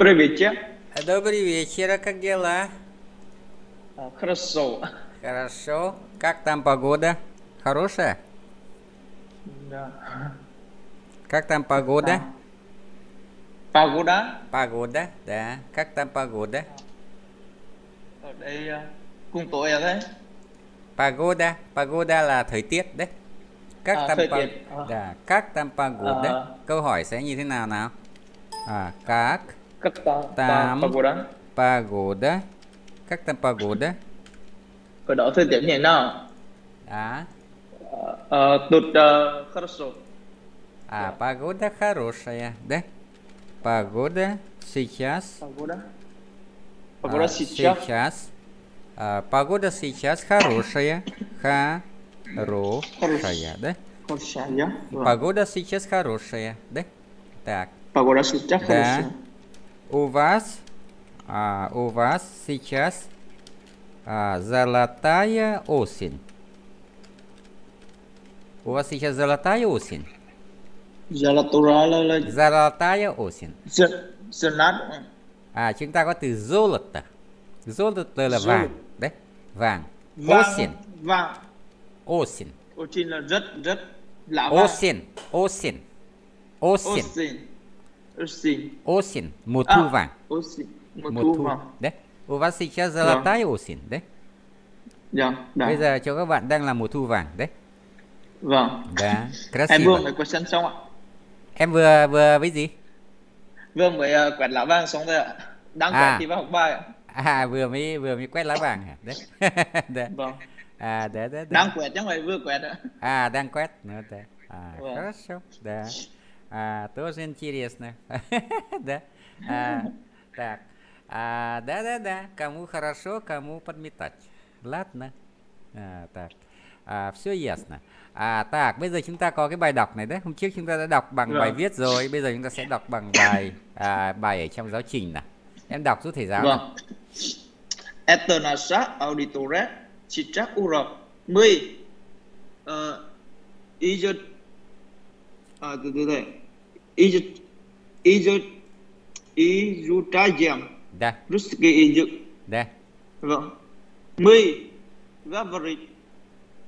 Добрый вечер. Добрый вечер, а как дела? А, хорошо. Хорошо. Как там погода? Хорошая? Да. Как там погода? Да. Погода? Погода, да. Как там погода? Ở đây cùng tối ở đây. Погода, погода là thời tiết đấy. Các à, tam pa... tiết. À. Dạ, các tam pagoda. À. Câu hỏi sẽ như thế nào nào? À, các как там? Там. Погода. Погода. Как там погода? Ở đó thời tiết như Да. Тут а, хорошо. А, погода хорошая, да? Погода сейчас. Погода. Погода а, сейчас. сейчас. А, погода сейчас хорошая. Хорошая, да? Хорошая. Погода сейчас хорошая, да? Так. Погода сейчас да. хорошая у вас, а, у вас сейчас а, золотая осень. У вас сейчас золотая осень? Золотая осень. À, chúng ta có từ золото, золото, là vàng. Đấy, vàng. Осень. Vàng. Осень. Осень là rất, rất lạ. Осень. Осень. Осень. Осень. осень. Осень, муту ван. Осень, муту ван. Đấy, у вас сейчас золотая yeah. осень, đấy? Yeah, dạ, да. Dạ. Bây giờ cho các bạn đang là mùa thu vàng, đấy? Vâng. Đã, dạ, красиво. Em vừa mới quẹt sân xong ạ. Em vừa vừa với gì? Vừa mới uh, quẹt lá vàng xong rồi ạ. Đang à. thì vào học bài ạ. À vừa mới vừa mới quét lá vàng hả? Đấy. đấy. Vâng. À, đấy, đấy, đấy. Đang quẹt chứ không phải vừa quẹt ạ. À đang quét nữa đấy. À, vâng. хорошо. Да. А, тоже интересно. Да? Так. Да-да-да. Кому хорошо, кому подметать. Ладно. Так. À, все ясно. а так, bây giờ chúng ta có cái bài đọc này đấy. Hôm trước chúng ta đã đọc bằng bài vâng. viết rồi. Bây giờ chúng ta sẽ đọc bằng bài à, bài ở trong giáo trình nào. Em đọc giúp thầy giáo. Vâng. Eternasa auditores citrak urok 10 uh, ờ, Egypt à, từ từ đây Izutajem Да. Русский язык. Да. Vâng. My говорит.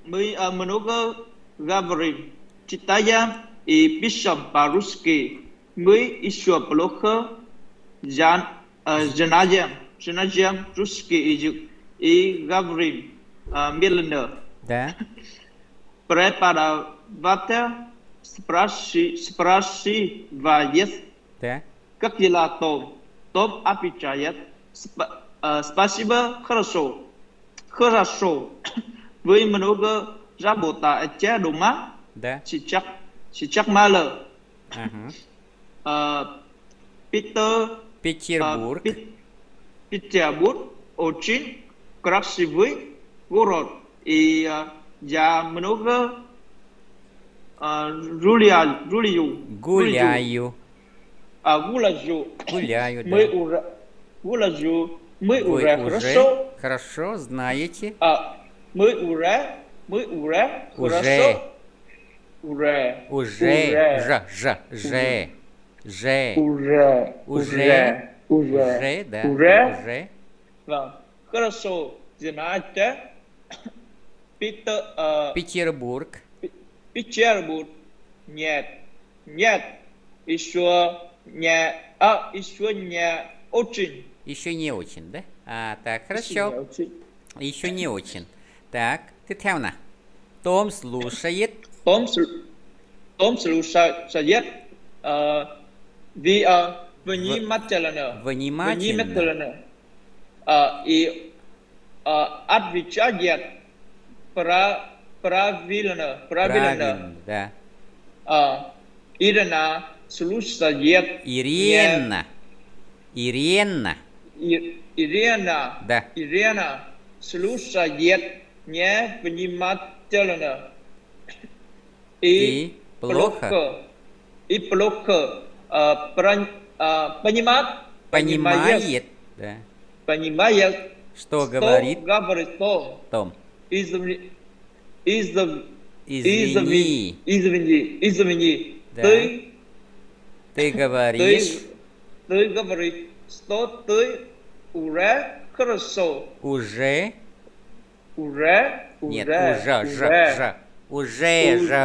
Мы много говорим. Читаем и пишем по-русски. Мы еще плохо знаем. Знаем русский язык и говорим медленно. Да. Преподаватель спраши, спрашивает, да. как дела, Том? Том отвечает, Сп, э, спасибо, хорошо. Хорошо. Вы много работаете дома? Да. Сейчас, сейчас мало. Ага. Э, Питер, Петербург. Э, Петербург очень красивый город. И э, я много Гуляю. А, гуляю. А, гуляю. Гуляю, да. Мы уже... Гуляю. Мы Вы уже хорошо... Хорошо, знаете. А, мы уже... Мы уже... Уже. Уже. Уже. Ж, ж, же. Же. Уже. Уже. Уже. Уже, да. Уже. Уже. Да. Хорошо. Знаете. Питер... А, Петербург. Петербург. Нет. Нет. Еще не. А, еще не очень. Еще не очень, да? А, так, хорошо. Еще не очень. Еще не очень. Так, ты Том слушает. Том, Том слушает. Э, ви, э, внимательно. Внимательно. Внимательно. Э, и э, отвечает про правильно, правильно. да. А, Ирина слушает. Ирина. Ирина. Ирина. Да. Ирина слушает невнимательно. И, и плохо. плохо. И плохо. А, про, а, понимает. Понимает. Да. Понимает. Что, что говорит? Говорит Том. Том. Извини, Извини. Извини. Извини. Извини. Да. Ты, ты говоришь. Ты, ты говоришь, что ты уже хорошо. Уже. Уже. Нет, уже, уже, уже. Уже, уже, же,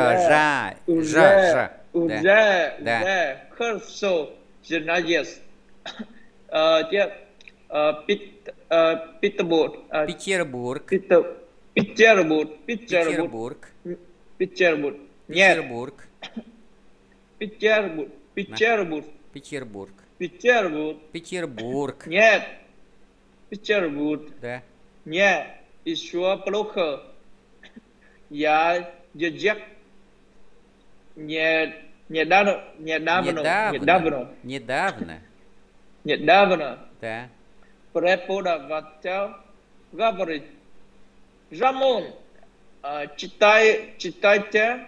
уже, же. Уже, уже, хорошо. Значит, а, а, а, Петербург. Петербург. Петербург. Петербург. Петербург. Петербург. Нет. Петербург. Петербург. Петербург. Петербург. Петербург. Петербург. Нет. Петербург. Да. Нет. Еще плохо. Я езжал. нет, недавно, недавно, недавно, недавно, недавно, да, преподаватель говорит, Жамон, а, читай, читайте,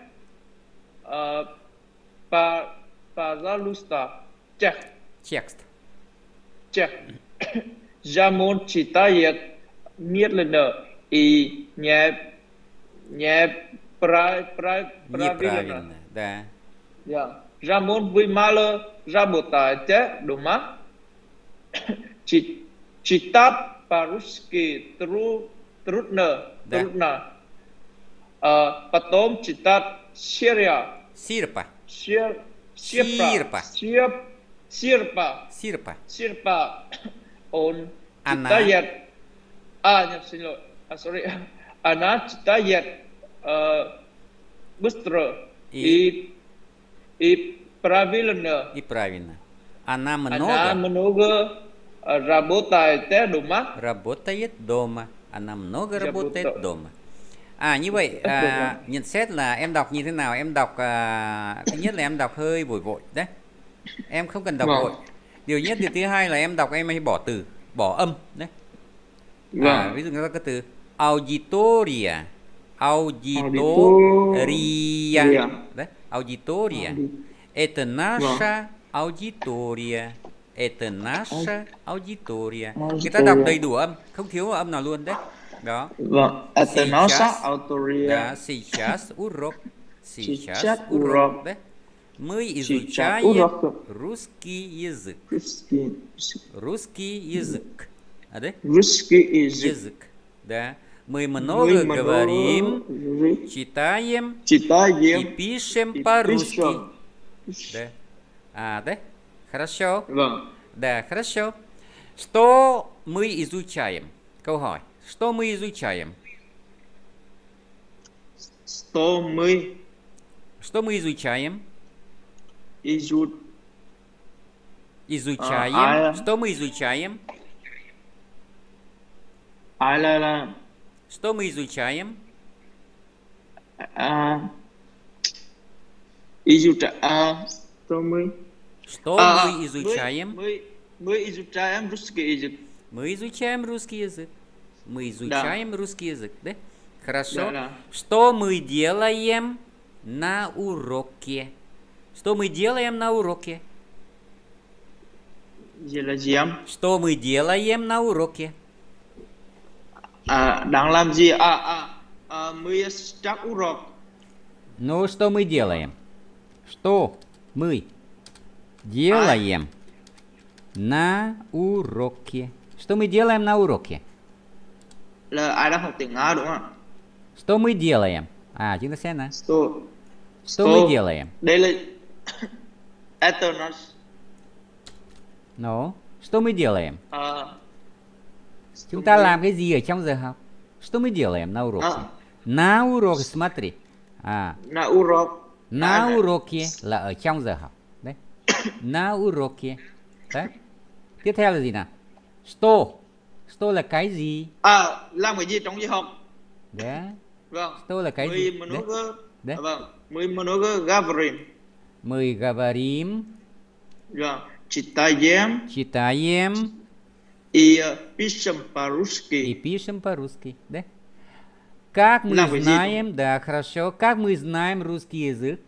а, пожалуйста, текст. Текст. Текст. Жамон читает медленно и не, не про, про, правильно. да. Да. Жамон вы мало работаете дома. Читать по-русски труд трудно, да. трудно. А, потом читать Сирия. Сирпа. Сир, сирпа. Сирпа. Сирпа. Сирпа. Сирпа. Он Она. читает. А, нет, сильно. А, sorry. Она читает э, быстро и, и, и правильно. И правильно. Она много. Она много работает дома. Работает дома. Она много работает будто... дома. À như vậy dạ, à, dạ. nhận xét là em đọc như thế nào? Em đọc à, thứ nhất là em đọc hơi vội vội đấy. Em không cần đọc vâng. vội. Điều nhất điều thứ hai là em đọc em hay bỏ từ, bỏ âm đấy. À, vâng. ví dụ như ta có từ auditoria, auditoria, đấy, vâng. auditoria. Это наша аудитория. Это наша аудитория. Người ta đọc đầy đủ âm, không thiếu âm nào luôn đấy. Đó. Vâng, это наша аудитория. Да, сейчас урок. Сейчас урок. Đấy. Мы изучаем русский язык. Русский язык. А, да? Русский язык. язык. Да. Мы много Мы говорим, много... читаем, читаем и пишем по-русски. Да. А, да? Хорошо? Да. Да, хорошо. Что мы изучаем? Câu Что мы изучаем? Что мы? Что мы изучаем? Изу... Изучаем. А, Что мы изучаем? Алалам. Что мы изучаем? А, изучаем. А, что мы? Что а, мы изучаем? Мы, мы, мы изучаем русский язык. Мы изучаем русский язык. Мы изучаем да. русский язык, да? Хорошо. Да, да. Что мы делаем на уроке? Что мы делаем на уроке? Делаем. Что мы делаем на уроке? А, đang làm gì? А, а, а, мы изучаем урок. Ну, что мы делаем? Что мы делаем на уроке. Что мы делаем на уроке? Что мы делаем? А, chúng ta Что? Что мы делаем? Đây là это наш. No. Что мы делаем? Чем chúng ta làm cái Что мы делаем на уроке? А. На уроке, смотри. А. На урок. На уроке là ở на уроке. Да? Tiếp theo là gì nào? Store. Store là cái gì? À, làm cái gì trong giờ học? Đấy. Vâng. Store là cái gì? Đấy. Đấy. Vâng. Mười много говорим. Мы говорим. Да. Читаем. Читаем. И пишем по-русски. И пишем по-русски. Да? Как мы знаем, да, хорошо. Как мы знаем русский язык?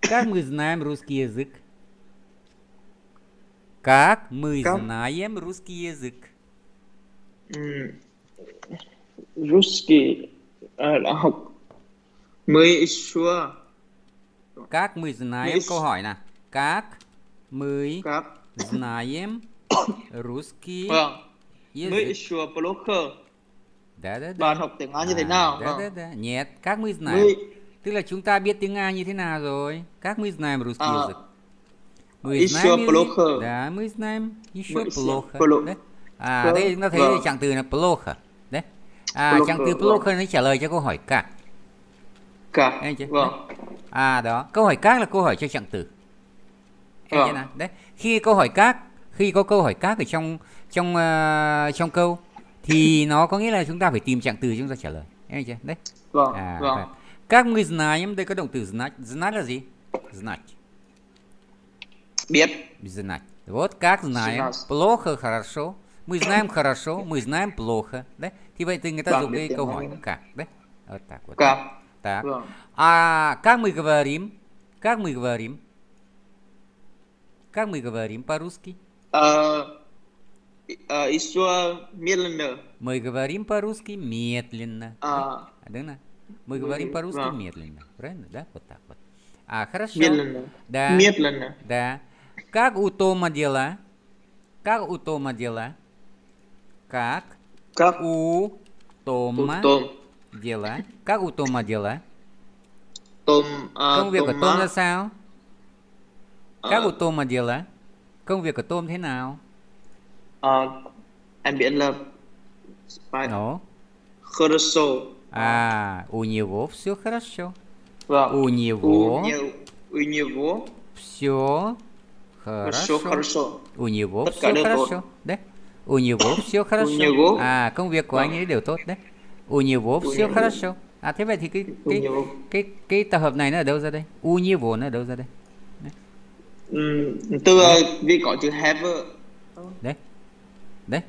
Как мы знаем русский язык? Как мы как... знаем русский язык? Русский học mới xưa. Как мы знаем мы... câu hỏi nè. Как мы как... знаем русский язык? Мы еще blogger. Да, да, да. Bạn học tiếng Anh như thế nào? Да, да, да. Нет, как мы знаем. Мы... Tức là chúng ta biết tiếng Anh như thế nào rồi. Как мы знаем русский à. язык? мы еще знаем, плохо. Да, мы знаем еще мы плохо. Пло... Да? À, плохо. thế chúng ta thấy vâng. trạng từ là плохо. Đấy. À, плохо, trạng từ плохо vâng. nó trả lời cho câu hỏi cả. Cả. Vâng. Đấy. À đó, câu hỏi các là câu hỏi cho trạng từ. Em vâng. nào? Đấy. Khi câu hỏi các, khi có câu hỏi các ở trong trong uh, trong câu thì nó có nghĩa là chúng ta phải tìm trạng từ chúng ta trả lời. Em chưa? Đấy. Vâng. À, vâng. Các người знаем, đây có động từ знать. Знать là gì? Знать. Нет. Знать. Вот как знаем. Плохо, хорошо. Мы знаем хорошо, мы знаем плохо. Да? Thì vậy từ người ta как, да? Вот так вот. Как. Так. А как мы говорим? Как мы говорим? Как мы говорим по-русски? А, а, Еще медленно. Мы говорим по-русски медленно. А. Да? Мы говорим по-русски медленно. Правильно, да? Вот так вот. А, хорошо. Медленно. Да. Медленно. Да. Как у Тома дела? Как у Тома дела? Как? Как у Тома у Том. дела? Как у Тома дела? Том. À, Công việc Том của Tom ra sao? À, Các của Tom mà dela? Công việc của Tom thế nào? À, em biết là Nó. Хорошо. À, а, у него все хорошо. Vâng. У него. У него. Все хорошо. хорошо. У него Tất все хорошо. Đấy. У него все хорошо. У него. À, công việc của anh ấy đều tốt đấy. У него все хорошо. À thế vậy thì cái cái cái cái, tập hợp này nó ở đâu ra đây? U него nó ở đâu ra đây? Dạ. Ừ, từ vì có chữ have. Đấy. Đấy.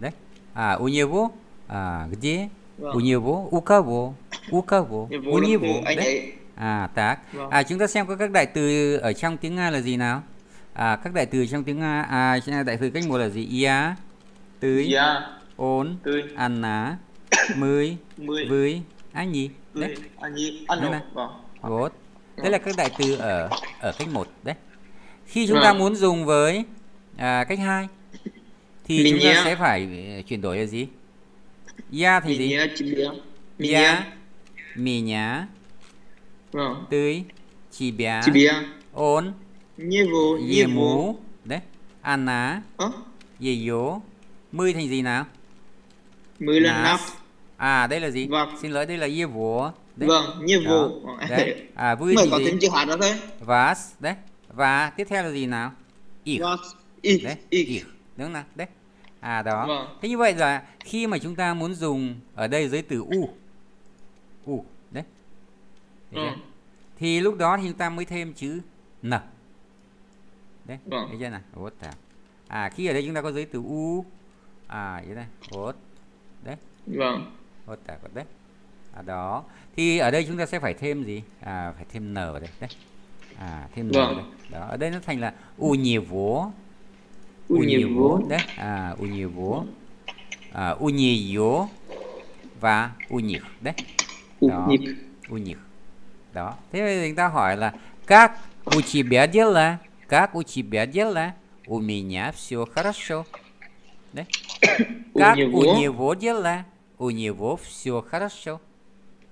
Đấy. À у него à где? У него у кого? У кого? У него. Đấy. À так. Vâng. À chúng ta xem có các đại từ ở trong tiếng Nga là gì nào? à, các đại từ trong tiếng Nga à đại từ cách một là gì ia tưới ia ôn tưới ăn ná mới với anh nhì đấy anh nhì anh tốt đấy là các đại từ ở ở cách một đấy khi chúng ta vâng. muốn dùng với à, cách hai thì mình chúng ta nhé. sẽ phải ờ, chuyển đổi là gì ia thì gì ia mì nhá vâng. tưới chỉ bé ôn Nhiệm Nhiệm vụ. Đấy. Anna. Ờ? Dì dỗ. Mươi thành gì nào? Mươi là nắp. À đây là gì? Vâng. Xin lỗi đây là nhiệm vụ. Vâng, nhiệm vụ. Đấy. À vui Mới gì? có tính chữ Hán đó thôi. và, đấy. Và tiếp theo là gì nào? Ich. Đấy. Ich. Đúng nào? Đấy. À đó. Vâng. Thế như vậy là khi mà chúng ta muốn dùng ở đây giới từ u. U, đấy. Ừ. Thì lúc đó thì chúng ta mới thêm chữ n đấy vâng. thấy chưa nào à khi ở đây chúng ta có giới từ u à thế này hốt đấy vâng hốt thảo đấy à, đó thì ở đây chúng ta sẽ phải thêm gì à phải thêm n vào đây đấy à thêm n vâng. đây đó ở đây nó thành là u nhiều vố u nhiều vố đấy à u nhiều vố à, u nhiều và u nhiều đấy đó u них. Đó. Thế bây giờ chúng ta hỏi là các u у тебя là Как у тебя дела? У меня все хорошо. Да? Как у него? у него дела? У него все хорошо.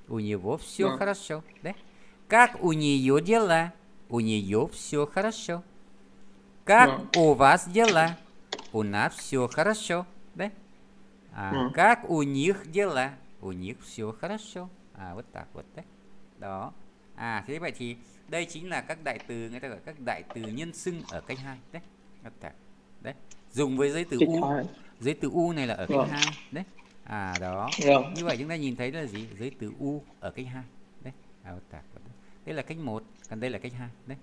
У него все да. хорошо. Да? Как у нее дела? У нее все хорошо. Как да. у вас дела? У нас все хорошо. Да? А, да. Как у них дела? У них все хорошо. А, вот так вот, да? Да. À, а, thế đây chính là các đại từ người ta gọi các đại từ nhân xưng ở cách hai đấy đấy dùng với giới từ u giới từ u này là ở cách vâng. hai đấy à đó vâng. như vậy chúng ta nhìn thấy là gì giới từ u ở cách hai đấy à, đây là cách một còn đây là cách hai đấy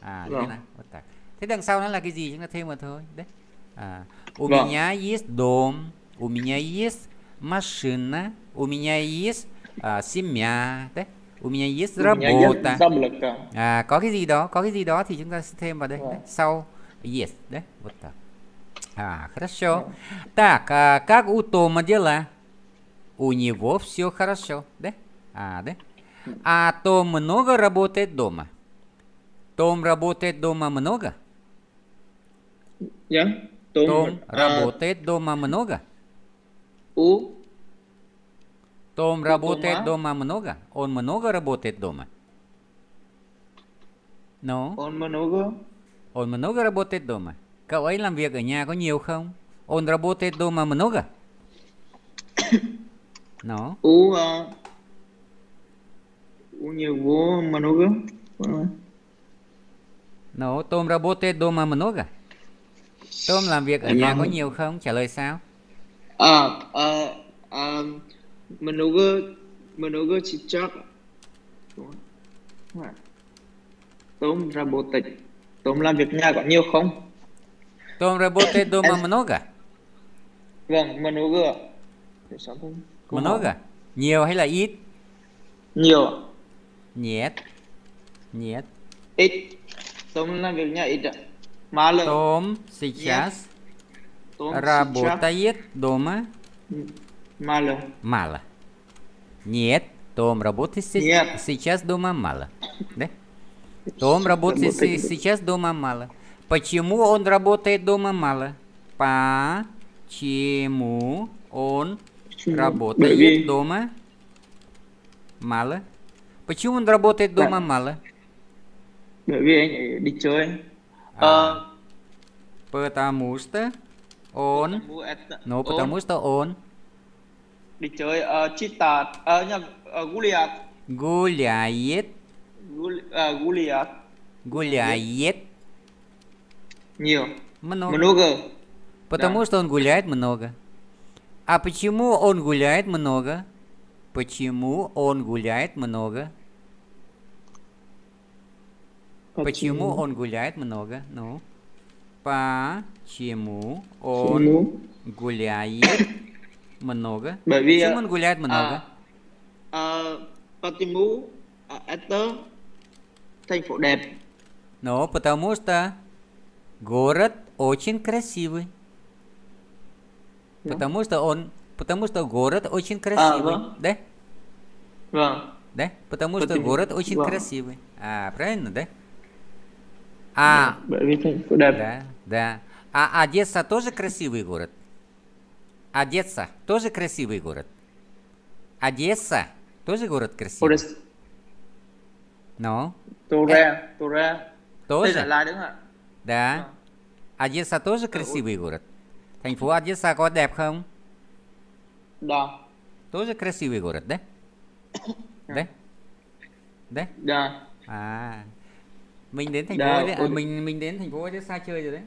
à đây là vâng. thế đằng sau nó là cái gì chúng ta thêm vào thôi đấy à, у меня есть дом у меня есть машина у меня есть семья đấy у меня есть работа à. А, có cái gì đó có cái gì đó thì chúng ta sẽ thêm vào đây đấy, sau yes đấy вот так а хорошо так а, как у Тома дела у него все хорошо да а да а Том много работает дома Том работает дома много я yeah, Том, Том а... работает дома много а, у То он работает дома, дома много? Он много работает дома? No. Он много? Он много работает дома? Cậu ấy làm việc ở nhà có nhiều không? Он работает дома много? No. У, а, у него много? No, Tom работает дома много? Tom làm việc ở nhà có nhiều không? Trả lời sao? À, à, à, menurut menurut sejak Tom Rabotic Tom làm việc nhà có nhiều không? Tom Rabotic дома много? Vâng, много Много? À? Nhiều hay là ít? Nhiều Нет Нет Ít Tom làm việc nhà ít ạ Мало Tom сейчас Нет. Том работает сейчас. дома Мало. Мало. Нет, Том, работы с... Нет. сейчас дома мало. Да? Том работы работает с... сейчас дома мало. Почему он работает дома мало? Почему он Почему? работает Бери. дома мало? Почему он работает дома да. мало? Bởi vì а. а. Потому что он... Ну, потому что он... Đi chơi uh, Chita, uh, nhầm, uh, Goliath. Goliath. Гуль, uh, Гуляет. Nhiều. Много. Много. Потому да. что он гуляет много. А почему он гуляет много? Почему он гуляет много? Почему, почему он гуляет много? Ну. Почему он Чему? гуляет много. Bởi vì Почему он а, много? А, а, потому а, это thành phố đẹp. Но потому что город очень красивый. Да. Потому что он, потому что город очень а, красивый, а, да? Да. Да, потому что город очень да. красивый. А, правильно, да? А, да, да. А Одесса тоже красивый город? Одесса тоже красивый город. Одесса тоже город красивый. Одесса. Но. Туре, э? Туре. Тоже? Да. А. Одесса тоже красивый город. Thành phố Одесса có đẹp không? Да. Тоже красивый город, да? Да? Да? Да. À. А. Mình đến thành phố Odessa, mình mình đến thành phố Odessa chơi rồi đấy.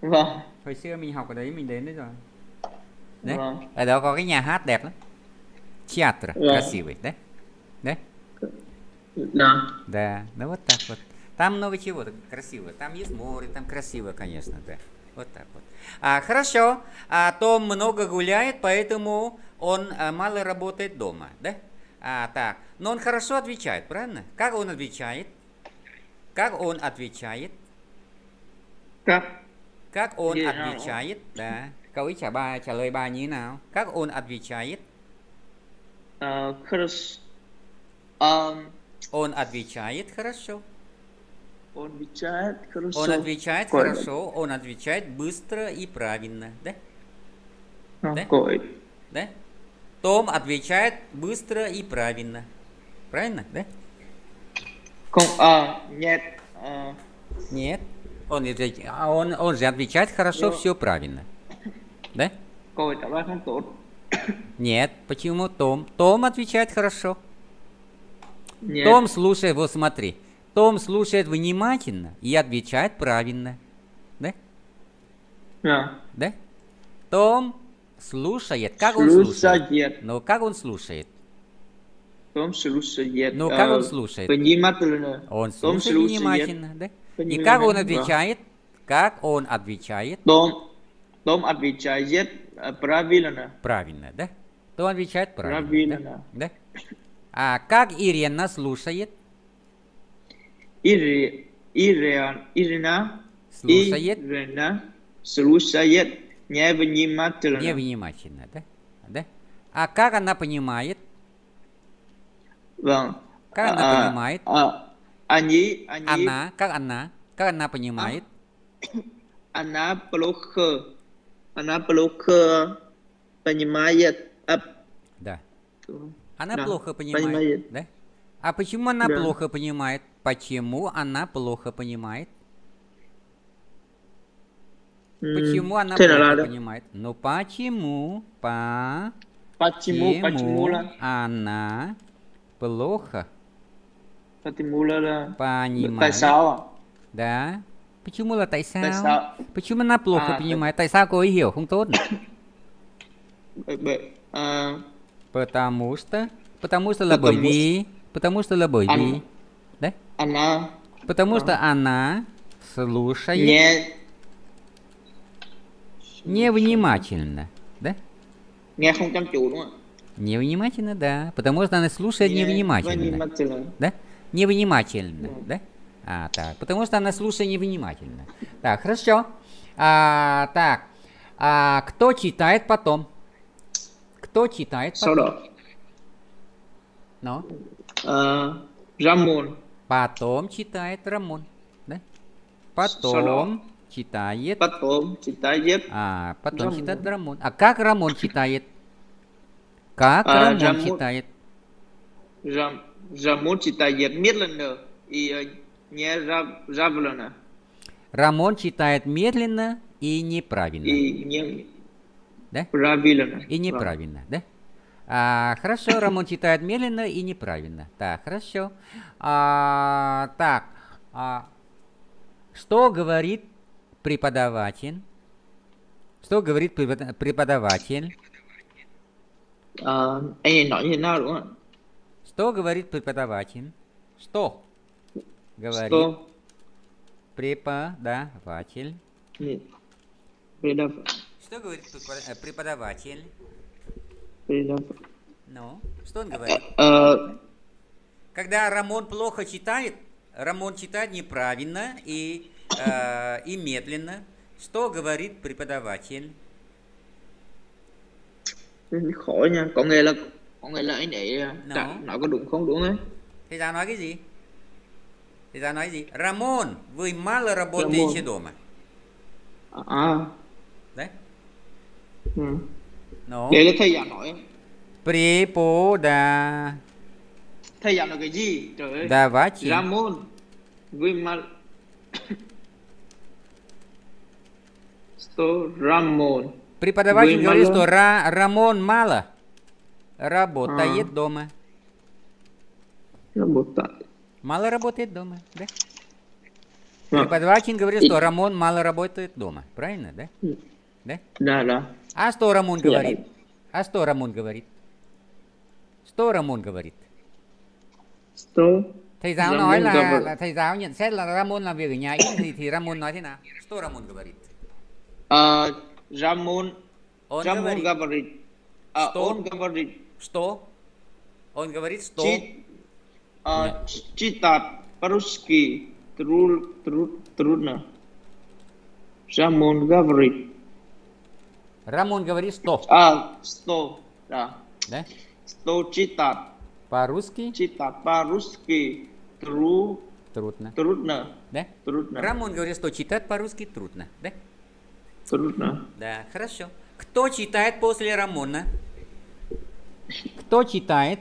Vâng. Hồi xưa mình học ở đấy mình đến đấy rồi. Да? да. Ở đó có cái nhà hát đẹp lắm. Театр да. красивый, да? Да? Да. Да, ну вот так вот. Там много чего красиво. Там есть море, там красиво, конечно, да. Вот так вот. А, хорошо. А Том много гуляет, поэтому он а, мало работает дома, да? А, так. Но он хорошо отвечает, правильно? Как он отвечает? Как он отвечает? Как? Как он отвечает, да. Cậu ấy trả bài trả lời bài như thế nào? Как он отвечает? Uh, хорошо. Um, он отвечает хорошо. Он отвечает хорошо. Он отвечает хорошо. Он отвечает быстро и правильно, да? да? Да? Том отвечает быстро и правильно. Правильно, да? Ком, а, нет. А... Нет. Он, он, он же отвечает хорошо, Но... все правильно. Да? Какой-то важный торт. Нет, почему Том? Том отвечает хорошо. Нет. Том слушает, вот смотри. Том слушает внимательно и отвечает правильно. Да? Да. Да? Том слушает. Как слушает. он слушает? Но ну, как он слушает? Том слушает. Ну, э, как он слушает? Внимательно. Он слушает, Том слушает внимательно, да? Понимаем, и как он отвечает? Да. Как он отвечает? Том том отвечает э, правильно. Правильно, да? Том отвечает правильно. Правильно. Да? да? А как Ирина слушает? Ири, Ирина, Ирина слушает. Ирина слушает невнимательно. Невнимательно, да? да? А как она понимает? Вон. Как она а, понимает? А, они, они... Она, как она? Как она понимает? А, она плохо она плохо понимает. А... Да. Она да. плохо понимает, понимает, да? А почему она да. плохо понимает? Почему она плохо понимает? почему она плохо надо. понимает? Ну почему? По... Почему? Почему? Она плохо. Почему? Понимает. Да. Почему là tại sao? Tại sao? Почему она плохо à, понимает? Tại... tại sao cô ấy hiểu không tốt? à... Потому что... Потому что là bởi vì... Потому что là bởi vì... Да? Она... Потому что она слушает... Не... Невнимательно, да? Не không chăm chú, đúng không? Невнимательно, да. Потому что она слушает не, невнимательно. Внимательно. Да? Невнимательно, да? да? А, так, потому что она слушает невнимательно. Так, хорошо. А, так, а, кто читает потом? Кто читает потом? Solo. No? Uh, Рамон. Потом читает Рамон. Да? Потом Solo. читает. Потом читает. А, потом Рамон. читает Рамон. А как Рамон читает? Как а, Рамон, Рамон читает? Рам, Рамон читает медленно и э, не жаб, жаблено. Рамон читает медленно и неправильно. И не... Да? Правильно. И неправильно, да? А, хорошо, Рамон читает медленно и неправильно. Так, хорошо. А, так, а, что говорит преподаватель? Что говорит преподаватель? А, э, что говорит преподаватель? Что? Говорит что? преподаватель. Предав... Что говорит э, преподаватель? Предав... Ну, что он говорит? А, а... Когда Рамон плохо читает, Рамон читает неправильно и, э, и медленно. Что говорит преподаватель? Khó nha, là anh ấy no. nói có đúng không đúng đấy. Thì ta nói cái gì? Thì ta nói gì? Ramon, вы мало работаете дома. А. Да? Ừ. No. Đấy là thầy giảng nói em. Препода. Thầy giảng là cái gì? Trời ơi. Давайте. Ramon, вы мало... что Рамон. Преподаватель говорит, мало... что Ра... Рамон мало а. работает а. дома. Работает. Мало работает дома, да? Да. Преподаватель говорил, что Рамон мало работает дома. Правильно, да? Да? Да, да. А что Рамон говорит? А что Рамон говорит? Что Рамон говорит? Что? Thầy giáo nói là, là thầy giáo nhận xét là Ramon làm việc ở nhà ít thì thì Ramon nói thế nào? Что Рамон говорит? Uh, а, Ramon он Рамон говорит. говорит. Uh, он говорит. Что? Он говорит что? Чит а, читать по-русски труд, труд, трудно. Рамон говорит. Рамон говорит что? А, что, да. Да? Что читать. По-русски? Читать по-русски тру... трудно. Трудно. Да? Трудно. Рамон говорит, что читать по-русски трудно, да? Трудно. Да, хорошо. Кто читает после Рамона? Кто читает?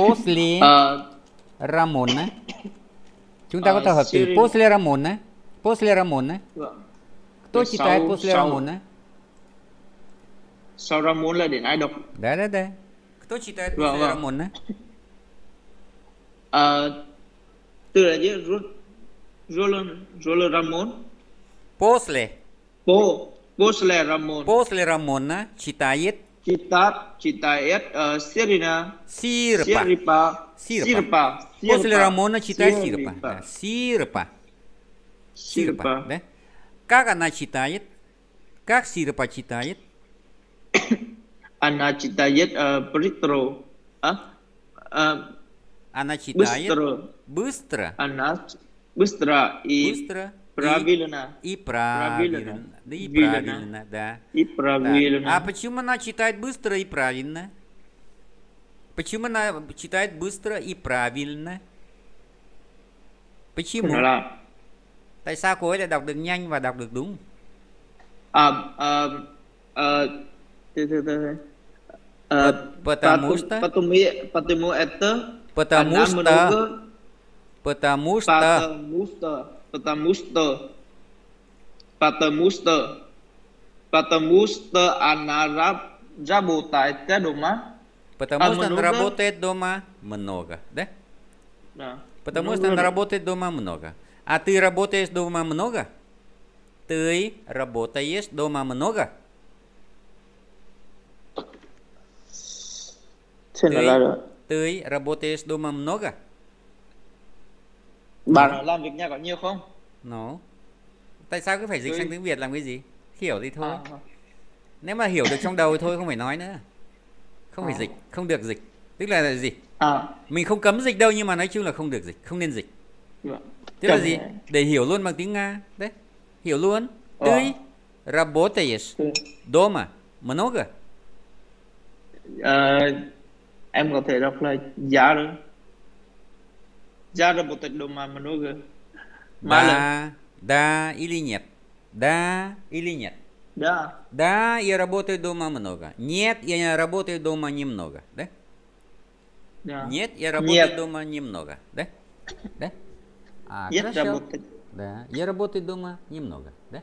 После а, Рамона. Chúng ta có thể после Рамона. После Рамона. Кто читает после Рамона? Сау Рамон là đến ai Да, да, да. Кто читает после Рамона? Ты là Жолон, Жолон Рамон. После. По. После Рамона. После Рамона читает Китар, читает э, Сирина. Сирпа. Сирпа. Сирпа. Сирпа. После Рамона читает Сирпа. Сирпа. Сирпа. Сирпа. Сирпа. Да? Как она читает? Как Сирпа читает? она читает э, быстро. А? Э, она читает быстро. Быстро. Она быстро и быстро. Правильно. И, и правильно. Да и правильно, да. И правильно. Да. А почему она читает быстро и правильно? Почему она читает быстро и правильно? Почему? Là. Tại sao cô ấy lại đọc được nhanh và đọc được đúng? À, à, à, từ, từ, từ. А, а, а, а потому что потому, потому это потому что потому что потому что потому что, потому что, потому что она раб, работает дома. Потому а что много... она работает дома много, да? Да. Потому много. что она работает дома много. А ты работаешь дома много? Ты работаешь дома много? Ты, ты работаешь дома много? bạn làm việc nhà có nhiều không nó tại sao cứ phải dịch Tôi... sang tiếng việt làm cái gì hiểu thì thôi à. à. nếu mà hiểu được trong đầu thôi không phải nói nữa không à. phải dịch không được dịch tức là, là gì à. mình không cấm dịch đâu nhưng mà nói chung là không được dịch không nên dịch vâng. tức Cần là gì để hiểu luôn bằng tiếng nga đấy hiểu luôn à. ты работаешь ừ. дома много à, em có thể đọc là giá đúng заработать дома много? Мало? Да, да или нет? Да или нет? Да. Да, я работаю дома много. Нет, я работаю дома немного, да? Да. Нет, я работаю нет. дома немного, да? Да? А, нет, хорошо. работать. Да, я работаю дома немного, да?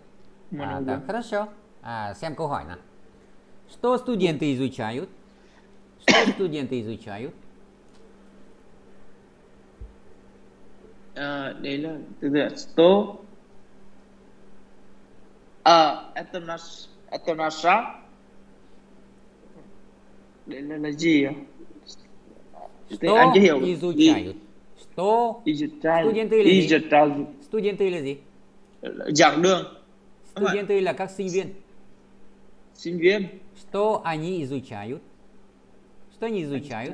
Много. А, так, хорошо. А, всем câu Что студенты изучают? Что студенты изучают? à, đấy là từ từ sto à ờ, atonas atonasa đấy là là gì ạ sto anh chưa hiểu изучают sto студенты или изучают студенты là gì giảng đường студенты là các sinh viên sinh viên что они изучают что они изучают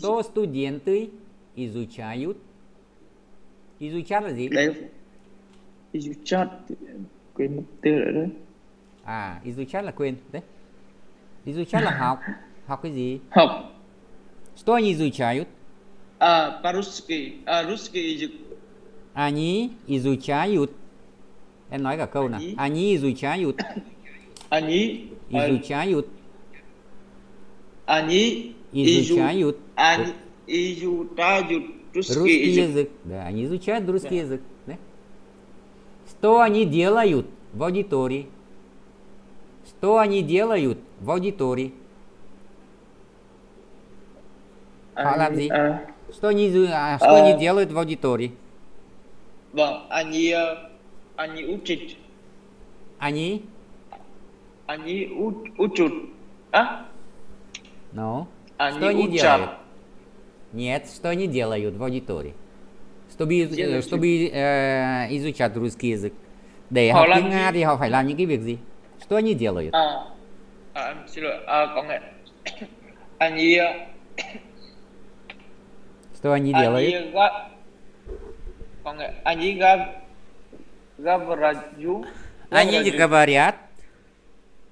что студенты Izuchayut Izuchat là gì? Đấy Izuchat quên mục tiêu rồi đấy à Izuchat là quên đấy Izuchat là học học cái gì học что они изучают а по-русски а русский язык они изучают em nói cả câu nè они изучают они изучают они изучают они Русский язык. Да, они изучают русский да. язык. Да? Что они делают в аудитории? Что они делают в аудитории? Халамзи. А, а, что они, а, что а, они делают в аудитории? Да, они, а, они учат. Они? Они у учат. А? Ну. Они что они учат. делают? Нет, что они делают в аудитории? Чтобы, Делайте. чтобы э, изучать русский язык. Để họ học tiếng Nga gì? thì họ phải làm những cái việc gì? Что они делают? À, à, xin lỗi, à, có nghĩa... они... Э, что они делают? Они, они говорят... Они говорят...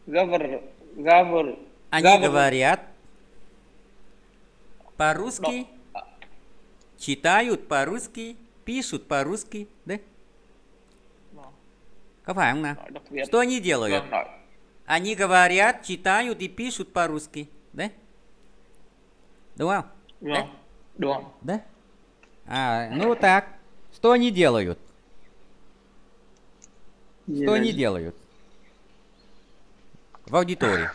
Говор... Говор... Они говорят по-русски, читают по-русски, пишут по-русски, да? Có phải không nào? Что они делают? Они говорят, читают и пишут по-русски, да? Đúng Да. Да. Да? А, ну так. Что они делают? Что они делают? В аудитории.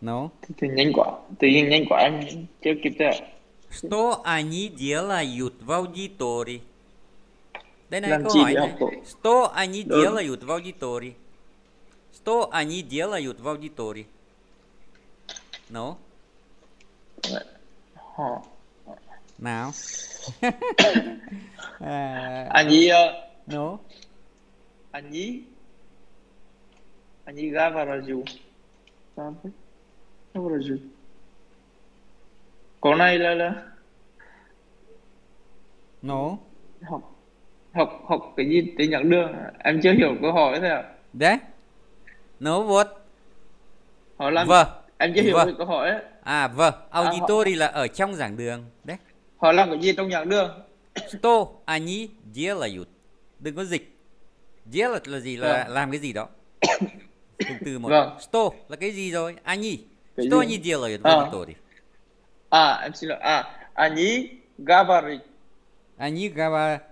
Ну? Ты nhanh quá, ты nhanh quá, em chưa kịp thế Что они делают в аудитории? Đây này Làm câu hỏi này. Что они Đúng. делают в аудитории? Что они делают в аудитории? No? Họ. Nào. à, они... No? Они... Они говорят... Xong rồi gì? này là là Nó Học học học cái gì tiếng nhận đường em chưa hiểu câu hỏi thế ạ đấy no what họ làm vâng em chưa hiểu vâng. câu hỏi ấy. à vâng auditory à, họ... là ở trong giảng đường đấy họ làm cái gì trong giảng đường dĩa là делают đừng có dịch dĩa là là gì là vâng. làm cái gì đó cụm từ một vâng. sto là cái gì rồi anh nhỉ Что они делают в лаборатории? А, а, эм, а, они э, э, говорят. Они говорят.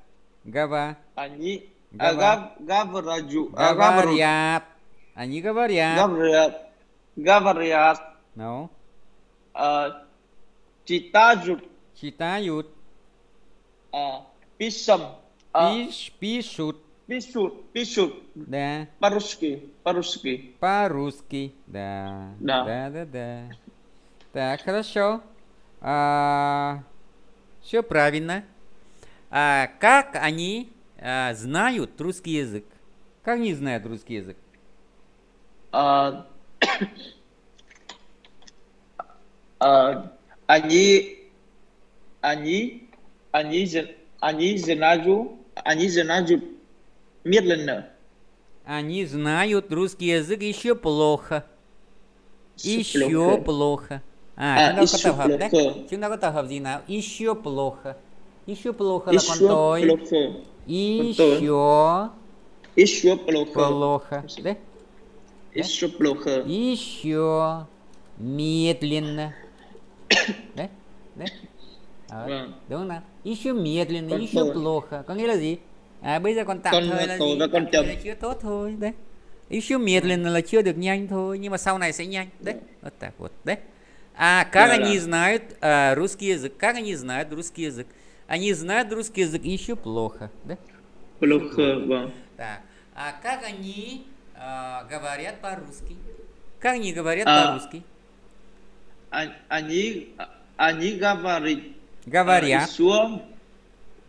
Гава. Они гава. Гавраджу. Говорят. Они говорят. Говорят. Говорят. No. Ну? А, э, читают. Читают. А, пишем. А, Пиш, пишут. Пишу, пишут. Да. По-русски, по-русски. По-русски, да. Да. Да, да, да. Так, хорошо. А, все правильно. А, как они а, знают русский язык? Как они знают русский язык? А, а, они, они, они, они знают, они знают медленно. Они знают русский язык еще плохо. Еще плохо. плохо. À, à, chúng ta có tập hợp đấy. Chúng Еще плохо. Еще плохо Еще. Еще плохо. Плохо. Đấy. Еще плохо. Еще медленно. Да? Да? Ờ, Еще медленно, еще плохо. Có à, bây giờ còn tạm con thời là gì? Và con chồng. là chưa tốt thôi đấy ý miệt ừ. là chưa được nhanh thôi nhưng mà sau này sẽ nhanh đấy вот так вот đấy а как они знают русский язык как они знают русский язык они знают русский язык еще плохо да плохо да так а как они говорят по-русски как они говорят по-русски они они говорят говорят еще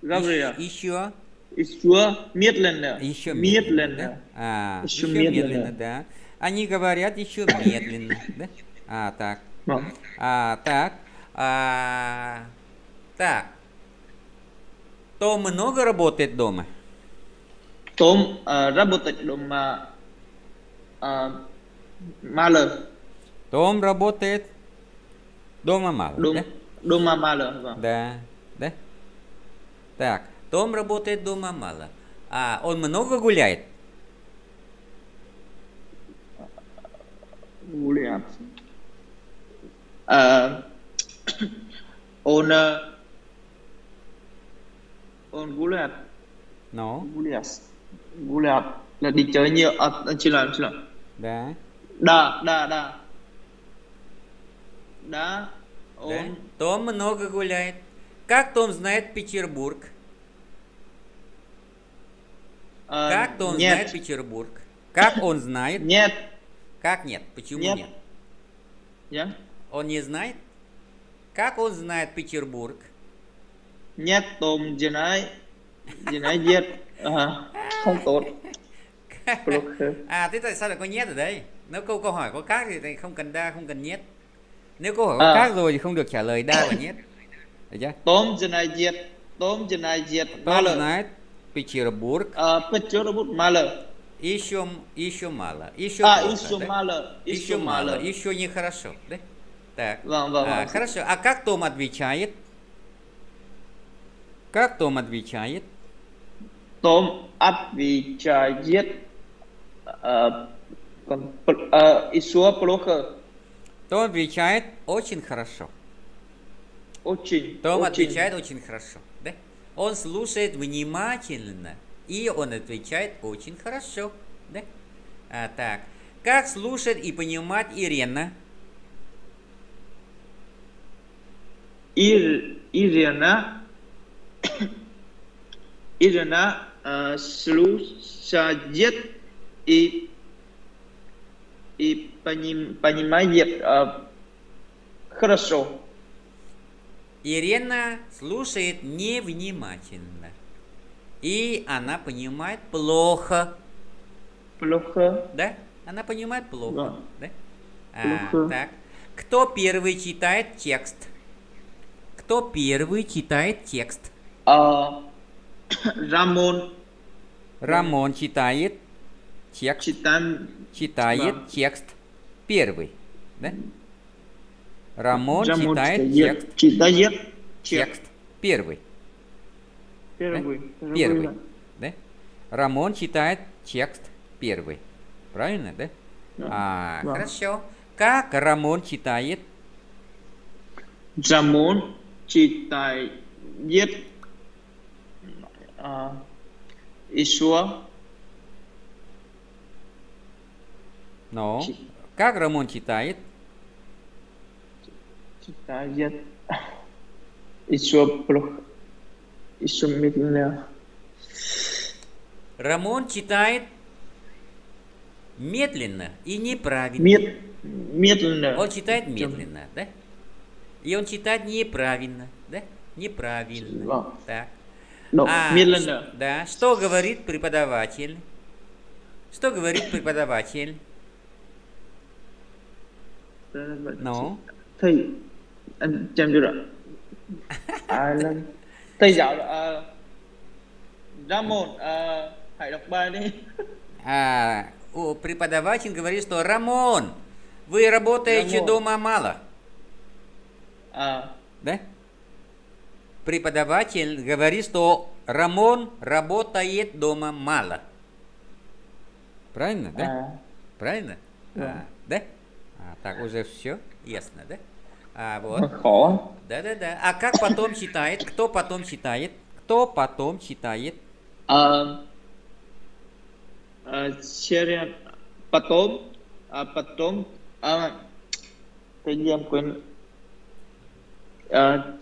говорят еще еще медленно. Еще медленно. медленно. А, еще, еще медленно. медленно, да. Они говорят еще медленно, да? А, так. Ну. А, так. А, так. Том много работает дома? Том а, работает дома а, мало. Том работает дома мало, Дом, да? Дома мало. Да, да. Так. Том работает дома мало. А он много гуляет? Гуляет. А, он, а, он гуляет. Но? Ну? Гуляет. Гуляет. Là đi chơi nhiều. À, xin lỗi, xin lỗi. Да. Да, да, да. Да. Он... Да. Том много гуляет. Как Том знает Петербург? А, как он нет. знает Петербург? Как он знает? Нет. Как нет? Почему нет? нет? Я? Он не знает? Как он знает Петербург? Нет, он не знает. Не знает. Ага. Không tốt. à thế tại sao lại có nhét ở đây? Nếu câu câu hỏi có các thì không cần đa không cần nhét. Nếu câu hỏi có à. các rồi thì không được trả lời đa và nhét. Được chưa? Tôm trên này diệt, tôm trên này diệt. Tôm trên này Петербург. А, Петербург, мало. Еще, еще мало. Еще а, плохо, еще да? мало. Еще, еще мало. мало. Еще нехорошо, да? Так. Вам, вам, а, вам. Хорошо. А как Том отвечает? Как Том отвечает? Том отвечает э, э, еще плохо. Том отвечает очень хорошо. Очень. Том очень. отвечает очень хорошо. Он слушает внимательно, и он отвечает очень хорошо. Да? А, так. Как слушает и понимает Ирена? Ир, Ирена, Ирена э, слушает и, и поним, понимает э, хорошо. Ирена слушает невнимательно. И она понимает плохо. Плохо. Да? Она понимает плохо. Да. да? А, плохо. А, так. Кто первый читает текст? Кто первый читает текст? А, Рамон. Рамон читает текст. Читаем. Читает да. текст первый. Да? Рамон Джамон читает, текст. Читает текст. Первый. Первый. Да? Первый. Да? Рамон читает текст первый. Правильно, да? да. А, да. Хорошо. Как Рамон читает? Джамон читает а, еще. Но. Как Рамон читает? Китая еще плохо, еще медленно. Рамон читает медленно и неправильно. Мед... Медленно. Он читает медленно, да? И он читает неправильно, да? Неправильно. А. Так. Но ну, а, медленно. Да. Что говорит преподаватель? Что говорит преподаватель? Ну? No anh cho em преподаватель говорит что Рамон вы работаете Рамон. дома мало а. да преподаватель говорит что Рамон работает дома мало правильно да а. правильно да, а, да? А, так уже все ясно да а, вот. Хо. Да-да-да. А как потом читает? Кто потом читает? Кто потом читает? А, а, через... Потом... А потом... А, Тегем Куин... А,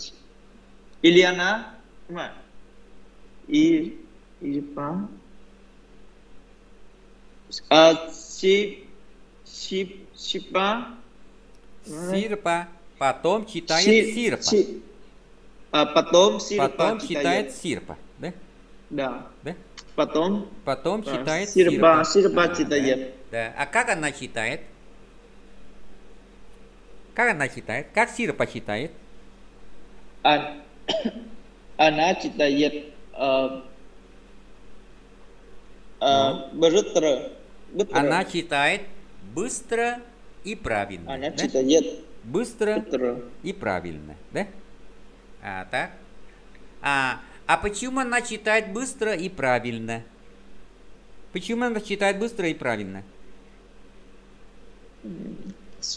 Ильяна... А, и... Ирфан... А, Сип... Сипа... Сирпа. Потом читает Чи, Сирпа. Чи, а потом Сирпа Потом читает, Сирпа, да? Да. да? Потом? Потом да. читает Сирпа. Сирпа, а, Сирпа а, читает. Да. да. А как она читает? Как она читает? Как Сирпа читает? А, она читает а, а, ну. быстро, быстро. Она читает быстро и правильно. Она да? читает быстро, быстро. и правильно, да? А, так. А, а почему она читает быстро и правильно? Почему она читает быстро и правильно?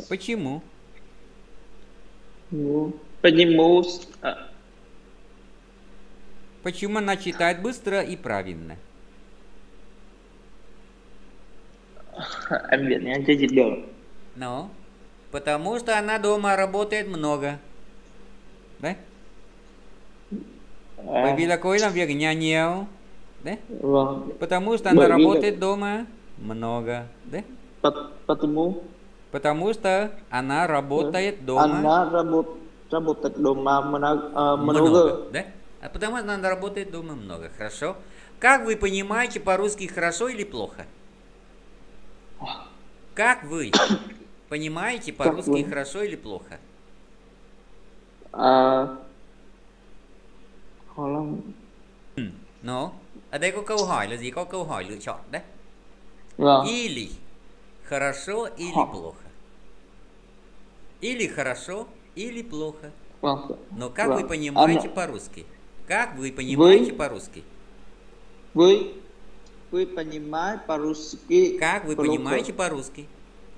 Почему? Ну, потому что... А. Почему она читает быстро и правильно? Объясняйте, а, а, No. Потому что она дома работает много. Да? Bởi vì là cô ấy Да? Потому что она работает дома много. Да? Потому. Потому что она работает дома. Она работает дома а, много. Да? А потому что она работает дома много. Хорошо. Как вы понимаете по-русски хорошо или плохо? Как вы Понимаете по-русски хорошо или плохо? А, ну, а lắm. No. Ở đây có câu hỏi là Или хорошо или плохо. Или хорошо, или плохо. Но как вы понимаете по-русски? Как вы понимаете по-русски? Вы... Вы понимаете по-русски? Как вы понимаете по-русски?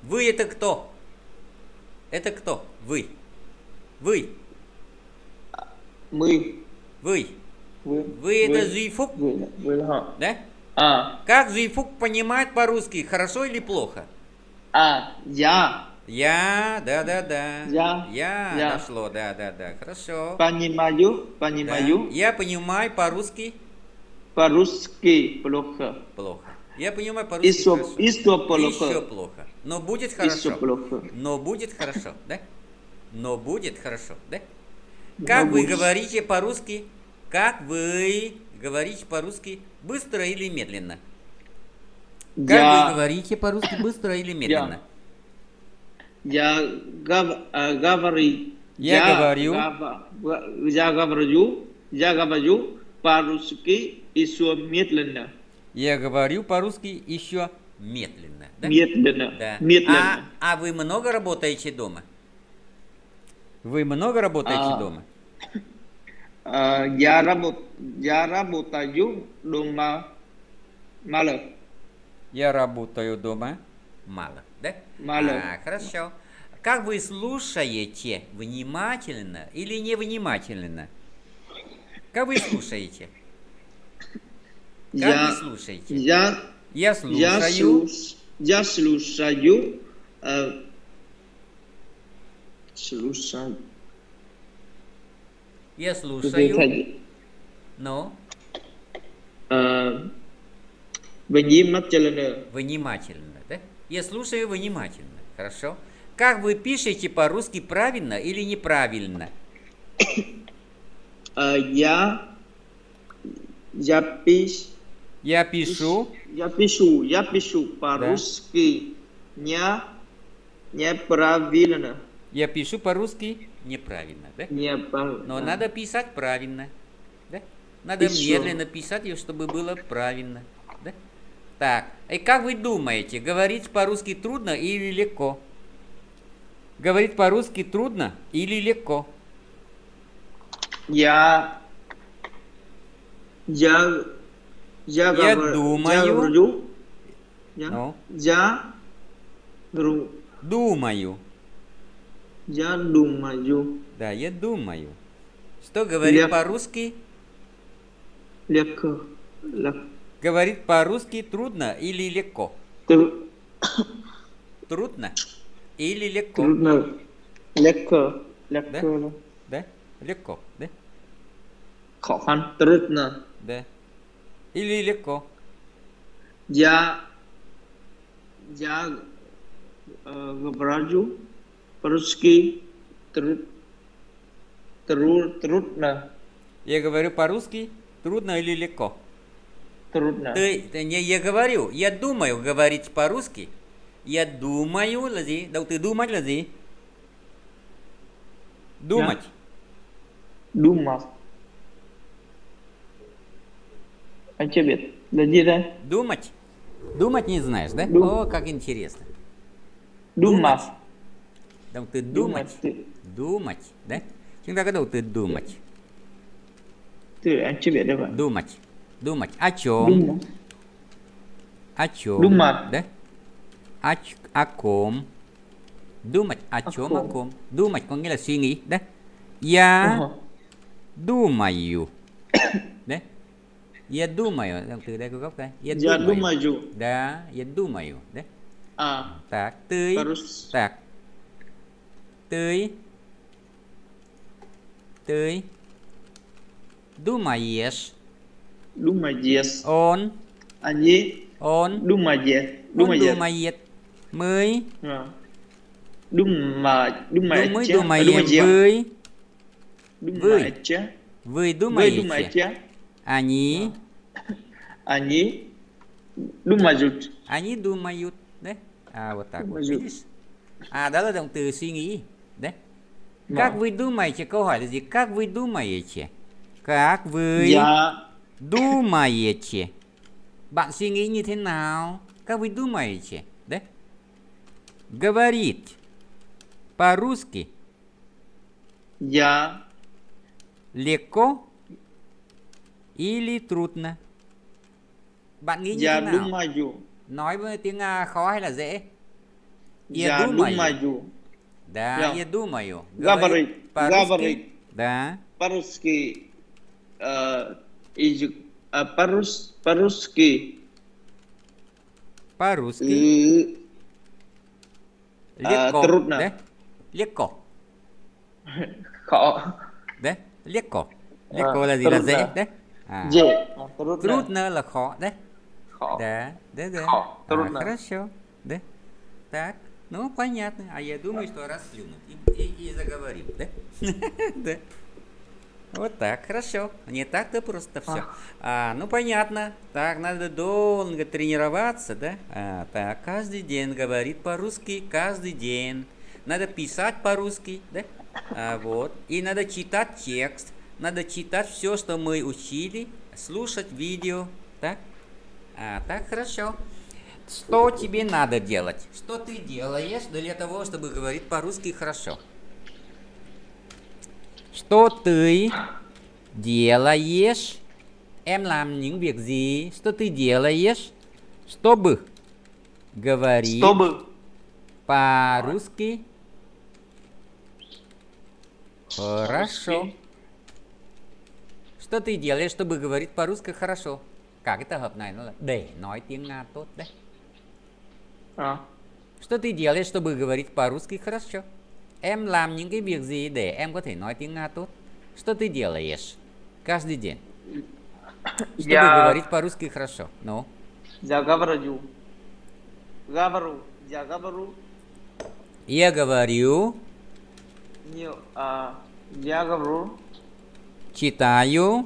Вы это кто? Это кто? Вы. Вы. Мы. Вы. Вы, вы это Зуйфук? Да? А. Как Зуйфук понимает по-русски, хорошо или плохо? А, я. Я, да, да, да. Я. Я, я. нашло, да, да, да. Хорошо. Понимаю, понимаю. Да. Я понимаю по-русски. По-русски плохо. Плохо. Я понимаю по-русски. Еще, еще плохо. Еще плохо. Но будет хорошо. Но будет хорошо, да? Но будет хорошо, да? Как вы говорите по-русски? Как вы говорите по-русски быстро или медленно? Как вы говорите по-русски быстро или медленно? Э, я, я говорю. я говорю. Я говорю. Я говорю по-русски еще медленно. Я говорю по-русски еще медленно. Да? Медленно. Да. Медленно. А, а вы много работаете дома? Вы много работаете а, дома? А, я, работ, я работаю дома мало. Я работаю дома мало, да? Мало. А, хорошо. Как вы слушаете? Внимательно или невнимательно? Как вы слушаете? Как я, вы слушаете? Я, я слушаю. Я слушаю я слушаю, э, слушаю. Я слушаю. Но. Э, внимательно. Внимательно, да? Я слушаю внимательно, хорошо? Как вы пишете по-русски правильно или неправильно? Э, я я пишу я пишу. Я пишу, я пишу по-русски да. не, неправильно. Я пишу по-русски неправильно, да? Неправильно. Но надо писать правильно, да? Надо Еще. медленно писать, чтобы было правильно, да? Так, и э, как вы думаете, говорить по-русски трудно или легко? Говорить по-русски трудно или легко? Я... Я я, я говорю, думаю. Я говорю. Я, ну? я говорю. Думаю. Я думаю. Да, я думаю. Что говорит Лег... по-русски? Легко. Лег... Говорит по-русски трудно или легко? Ты... Трудно или легко? Трудно. Легко. Легко. Да? да? Легко, да? Khó Трудно. Да. Или легко? Я, я э, говорю по-русски труд, труд, трудно. Я говорю по-русски трудно или легко? Трудно. Ты, ты, не, я говорю, я думаю говорить по-русски. Я думаю Лази. Да Động từ думать Лази? Думать. Думать. А тебе? Дади, да? Думать? Думать не знаешь, да? Дум. О, как интересно. Думать. Там ты думать. Думать, думать да? Chúng ta có đầu từ думать. Ты, а тебе давай. Думать. Думать. О чем? О чем? Думать. Да? О, о ком? Думать. О чем? О ком? Думать có синий, Да? Я uh -huh. думаю. Yadumaju. Từ đây gốc kan? Yadumaju. Yadumaju. Da, dạ. yadumaju. Deh. Ah. À. Tak, tươi. Terus. Tak. Tươi. Tươi. Dumajes. Dumajes. On. Anji. À, On. Dumajes. Dumajes. Dumajes. Mới. Dạ. À. Đúng mà đúng mà đúng mới đúng mà đúng mà Вы, вы думаете, вы думаете они Они думают. Они думают, да? А, вот так думают. вот, видишь? А, đó là động từ да? Как вы думаете, câu Как вы думаете? Как вы Я... думаете? Бан suy nghĩ ты thế Как вы думаете? Да? Говорит по-русски. Я. Легко или трудно? bạn nghĩ như dạ, thế nào đúng mà dù. nói với tiếng nga khó hay là dễ dạ, đúng mà dù. Да, yeah. я думаю. Говорит, говорит. Да. По-русски. Э, по-русски. По-русски. Легко. Трудно. Да? Легко. Khó. Да? Легко. Легко là gì? Là dễ. Đấy. À. Dễ. Трудно là khó. Đấy. Хо. Да, да, да. Хо. А, трудно. А, хорошо. Да. Так. Ну, понятно. А я думаю, что расплюнут. И, и, и заговорим, да? Да. Вот так, хорошо. Не так-то просто все. А, ну понятно. Так, надо долго тренироваться, да? А, так, каждый день говорит по-русски, каждый день. Надо писать по-русски, да? А, вот. И надо читать текст. Надо читать все, что мы учили, слушать видео, так? А, так, хорошо. Что тебе надо делать? Что ты делаешь для того, чтобы говорить по-русски хорошо? Что ты делаешь? Em làm những việc gì? Что ты делаешь? Чтобы говорить чтобы. по-русски хорошо. Что ты делаешь, чтобы говорить по-русски хорошо? cả cái tập hợp này nó là để nói tiếng Nga tốt đấy. À. Что ты делаешь, чтобы говорить по-русски хорошо? Em làm những cái việc gì để em có thể nói tiếng Nga tốt? Что ты делаешь? Каждый день. Чтобы Я... говорить по-русски хорошо. Ну? Я говорю. Говорю. Я говорю. Я говорю. Не, а, я говорю. Читаю.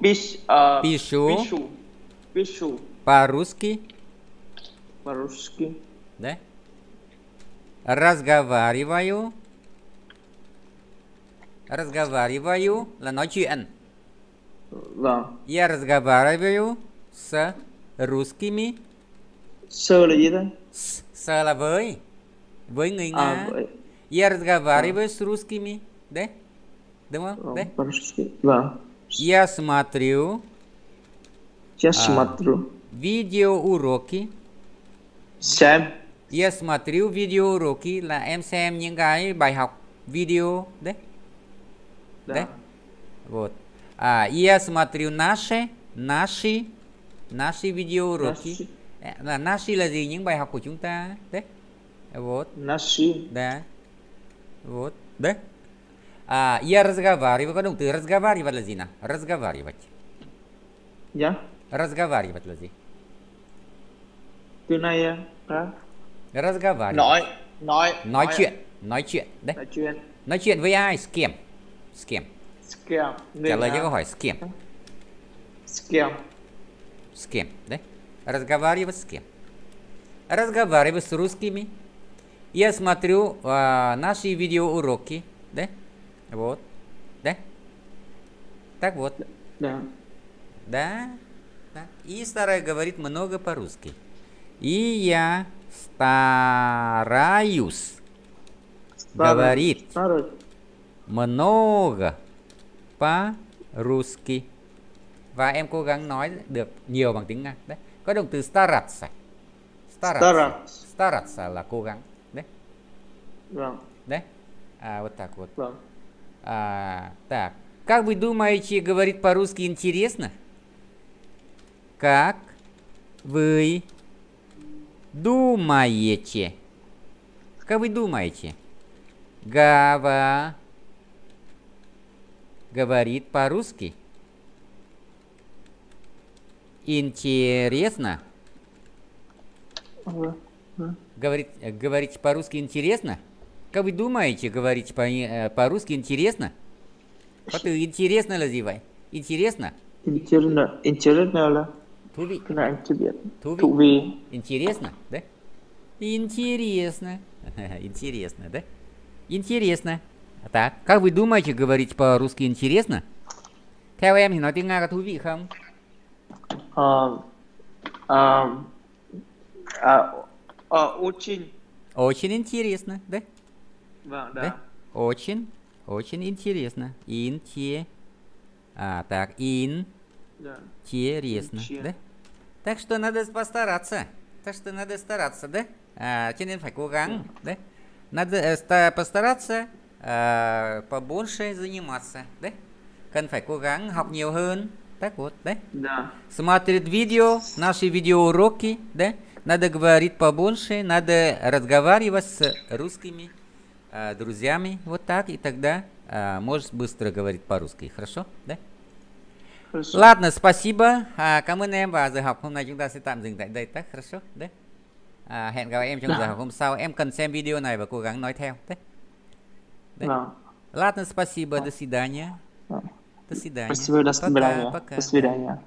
Пишу. А, Пишу. Пишу. По-русски? По-русски. Да? Разговариваю. Разговариваю. La nói chuyện. Да. Я разговариваю с русскими. С là gì đây? С, с là với. Với Я разговариваю с русскими. Да? Đúng ну, Да. По-русски. Да. Я смотрю. Я а, смотрю. Видео уроки. Xem. Я смотрю видео уроки là em xem những cái bài học video đấy. Да. Đấy. Вот. А, я смотрю наши, наши, наши видео уроки. Наши. Là э, наши là gì? Những bài học của chúng ta. Đấy. Вот. Наши. Да. Вот. Đấy. А, я разговариваю. Какое ты разговаривать, Лазина? Разговаривать. Я? Разговаривать, Лази. Từ nay Да. Разговаривать. Nói, nói. Ной. nói chuyện, Ной. chuyện. Да. Ной. chuyện. Nói chuyện với ai? С кем? С кем? С кем? Trả lời cho câu hỏi с кем? С кем? С кем, Да. Разговаривать с кем? Разговаривать с русскими. Я смотрю э, наши видеоуроки, да? Вот. Да? Так вот. Да. Да. да. И старая говорит много по-русски. И я стараюсь. Старый, говорит. Старый. Много по-русски. Và em cố gắng nói được nhiều bằng tiếng Nga. Đấy. Có động từ стараться, стараться, стараться là cố gắng. Đấy. Vâng. Đấy. À, вот так вот. Vâng. А, так, как вы думаете, говорит по-русски интересно? Как вы думаете? Как вы думаете? Гава говорит по-русски. Интересно? Говорит, э, говорите по-русски интересно? Как вы думаете, говорить по- э, по-русски интересно? Потом интересно развивай. Интересно? Интересно. Интересно ли? Туви. Туви. Туви. Интересно, да? Интересно. Интересно, да? Интересно. Так, как вы думаете, говорить по-русски интересно? Theo em thì nói tiếng Nga có очень. Очень интересно, да? Вау, да. да? Очень, очень интересно. Инте. А, так, ин. Да. Интересно, Инче. да? Так что надо постараться. Так что надо стараться, да? А, cho да? Надо э, постараться э, побольше заниматься, да? Конфайкуган, phải Так вот, да? Да. Смотрит видео, наши видеоуроки, да? Надо говорить побольше, надо разговаривать с русскими а, друзьями, вот так, и тогда э, можешь быстро говорить по-русски, хорошо? Да? Хорошо. Ладно, спасибо. А, кому cảm ơn em và giờ học hôm nay да? ta sẽ tạm dừng tại đây tác хорошо, да? À, hẹn gặp em trong giờ học hôm sau. Em cần xem video này và cố gắng nói theo. Да? Да. Ладно, спасибо. До свидания. До свидания. Спасибо, до свидания. Пока. До свидания.